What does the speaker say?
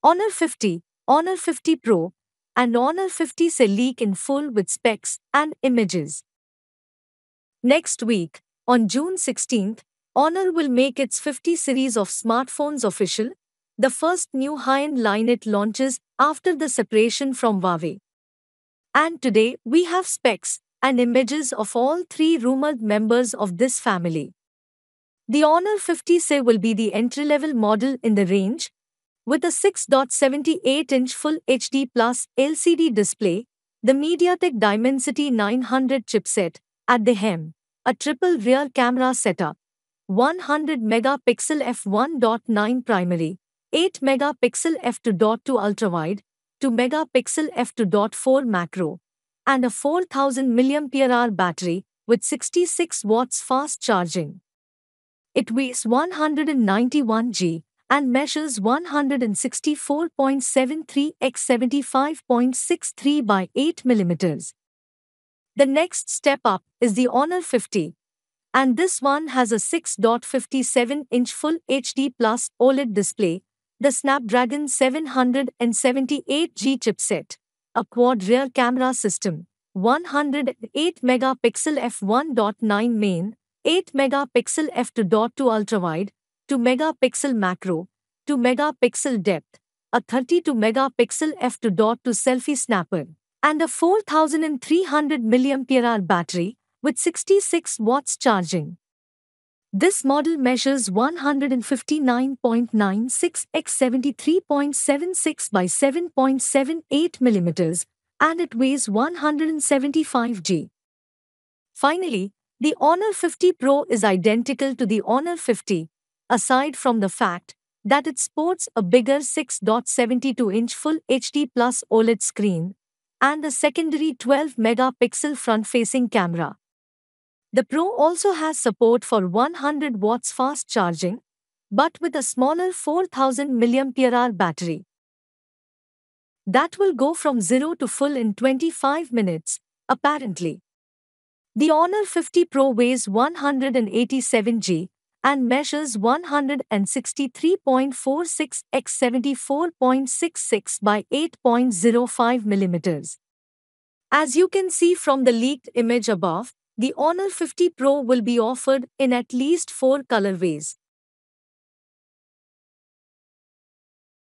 Honor 50, Honor 50 Pro, and Honor 50 leak in full with specs and images. Next week, on June 16th, Honor will make its 50 series of smartphones official, the first new high-end line it launches after the separation from Huawei. And today we have specs and images of all three rumored members of this family. The Honor 50 Se will be the entry-level model in the range, with a 6.78-inch Full HD Plus LCD display, the MediaTek Dimensity 900 chipset, at the hem, a triple rear camera setup, 100 megapixel f1.9 primary, 8 megapixel f2.2 ultrawide, 2 megapixel f2.4 macro, and a 4000 mAh battery with 66 watts fast charging. It weighs 191 g and measures 164.73 x 75.63 by 8 mm. The next step up is the Honor 50, and this one has a 6.57 inch Full HD Plus OLED display, the Snapdragon 778G chipset, a quad rear camera system, 108 megapixel f1.9 main, 8 megapixel f2.2 ultra wide, to megapixel macro, to megapixel depth, a 32 megapixel f2 dot to selfie snapper, and a 4300 mAh battery with 66 watts charging. This model measures 159.96 x 73.76 by 7.78 mm and it weighs 175 g. Finally, the Honor 50 Pro is identical to the Honor 50, aside from the fact that it sports a bigger 6.72 inch Full HD Plus OLED screen and a secondary 12 megapixel front facing camera. The Pro also has support for 100 watts fast charging, but with a smaller 4000 mAh battery. That will go from 0 to full in 25 minutes, apparently. The Honor 50 Pro weighs 187 g and measures 163.46 x 74.66 by 8.05 mm. As you can see from the leaked image above, the Honor 50 Pro will be offered in at least four colorways